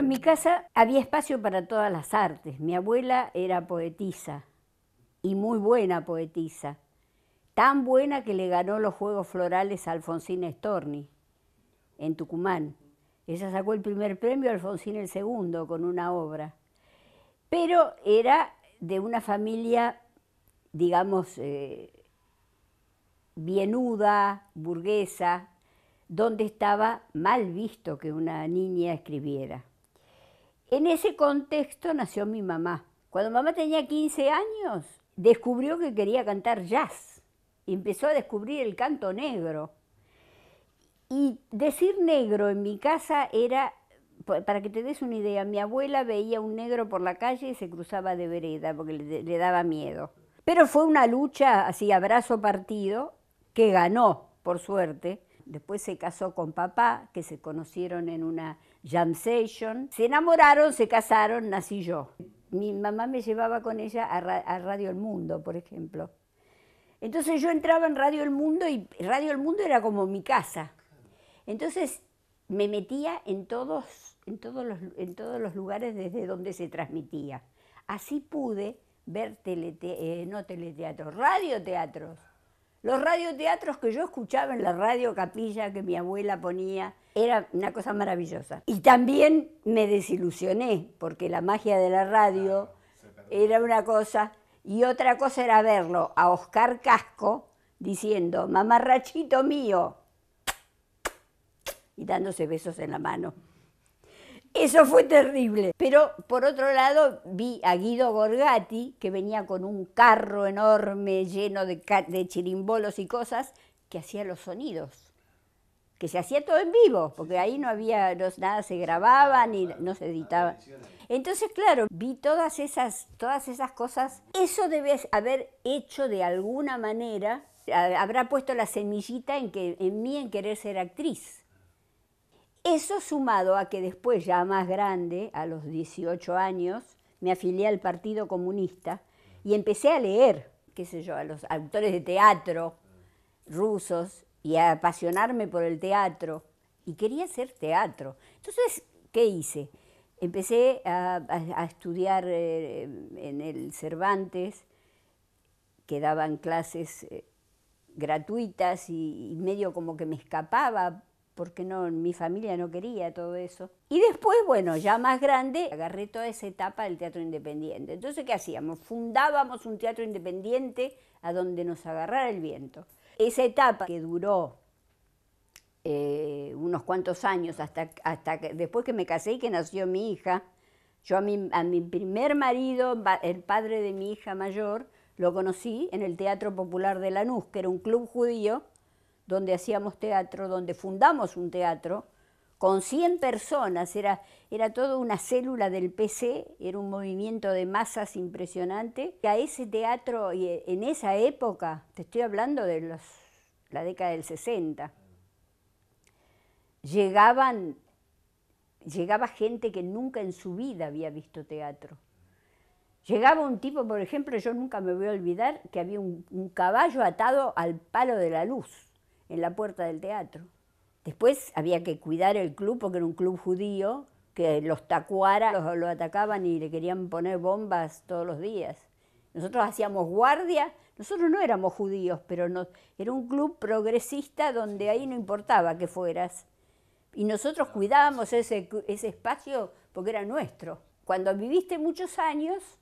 En mi casa había espacio para todas las artes. Mi abuela era poetisa y muy buena poetisa, tan buena que le ganó los Juegos Florales a Alfonsina Storni en Tucumán. Ella sacó el primer premio, Alfonsín el segundo, con una obra. Pero era de una familia, digamos, eh, bienuda, burguesa, donde estaba mal visto que una niña escribiera. En ese contexto nació mi mamá. Cuando mamá tenía 15 años, descubrió que quería cantar jazz. Empezó a descubrir el canto negro. Y decir negro en mi casa era, para que te des una idea, mi abuela veía un negro por la calle y se cruzaba de vereda porque le, le daba miedo. Pero fue una lucha así, abrazo partido, que ganó, por suerte. Después se casó con papá, que se conocieron en una Jam Session. Se enamoraron, se casaron, nací yo. Mi mamá me llevaba con ella a, Radio El Mundo, por ejemplo. Entonces yo entraba en Radio El Mundo y Radio El Mundo era como mi casa. Entonces me metía en todos, en todos, los, en todos los lugares desde donde se transmitía. Así pude ver teleteatro, eh, no teleteatro, radioteatros. Los radioteatros que yo escuchaba en la radio capilla que mi abuela ponía era una cosa maravillosa. Y también me desilusioné porque la magia de la radio era una cosa y otra cosa era verlo a Oscar Casco diciendo, mamarrachito mío, y dándose besos en la mano. Eso fue terrible. Pero por otro lado vi a Guido Gorgati, que venía con un carro enorme lleno de, chirimbolos y cosas, que hacía los sonidos. Que se hacía todo en vivo, porque ahí no había, nada se grababa ni no se editaba. Entonces, claro, vi todas esas, todas esas cosas. Eso debes haber hecho de alguna manera, habrá puesto la semillita en, que, en mí en querer ser actriz eso sumado a que después, ya más grande, a los 18 años, me afilié al Partido Comunista y empecé a leer, qué sé yo, a los autores de teatro rusos y a apasionarme por el teatro. Y quería hacer teatro. Entonces, ¿qué hice? Empecé a, estudiar eh, en el Cervantes, que daban clases eh, gratuitas y medio como que me escapaba porque no, mi familia no quería todo eso. Y después, bueno, ya más grande, agarré toda esa etapa del teatro independiente. Entonces, ¿qué hacíamos? Fundábamos un teatro independiente a donde nos agarrara el viento. Esa etapa que duró eh, unos cuantos años, hasta, hasta que, después que me casé y que nació mi hija, yo a mi, a mi primer marido, el padre de mi hija mayor, lo conocí en el Teatro Popular de Lanús, que era un club judío donde hacíamos teatro, donde fundamos un teatro, con 100 personas, era, era toda una célula del PC, era un movimiento de masas impresionante. Que a ese teatro, y e, en esa época, te estoy hablando de la década del 60, llegaban, llegaba gente que nunca en su vida había visto teatro. Llegaba un tipo, por ejemplo, yo nunca me voy a olvidar, que había un caballo atado al palo de la luz en la puerta del teatro. Después había que cuidar el club porque era un club judío que los tacuara, los, lo atacaban y le querían poner bombas todos los días. Nosotros hacíamos guardia, nosotros no éramos judíos, pero era un club progresista donde ahí no importaba que fueras. Y nosotros cuidábamos ese, ese espacio porque era nuestro. Cuando viviste muchos años,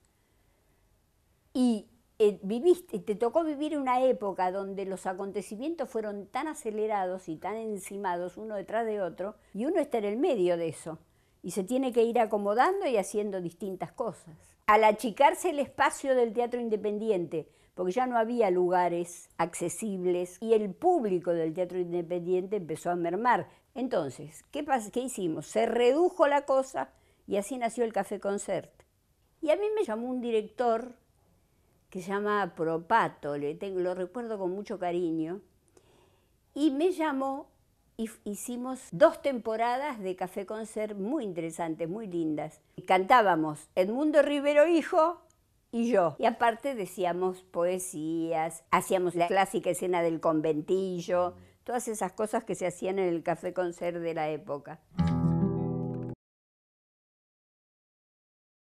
te, eh, viviste, te tocó vivir una época donde los acontecimientos fueron tan acelerados y tan encimados uno detrás de otro, y uno está en el medio de eso, y se tiene que ir acomodando y haciendo distintas cosas. Al achicarse el espacio del teatro independiente, porque ya no había lugares accesibles y el público del teatro independiente empezó a mermar. Entonces, ¿qué, qué hicimos? Se redujo la cosa y así nació el Café Concert. Y a mí me llamó un director que se llama Propato, le tengo, lo recuerdo con mucho cariño, y me llamó y hicimos dos temporadas de Café Concert muy interesantes, muy lindas. Cantábamos Edmundo Rivero Hijo y yo. Y aparte decíamos poesías, hacíamos la clásica escena del conventillo, todas esas cosas que se hacían en el Café Concert de la época.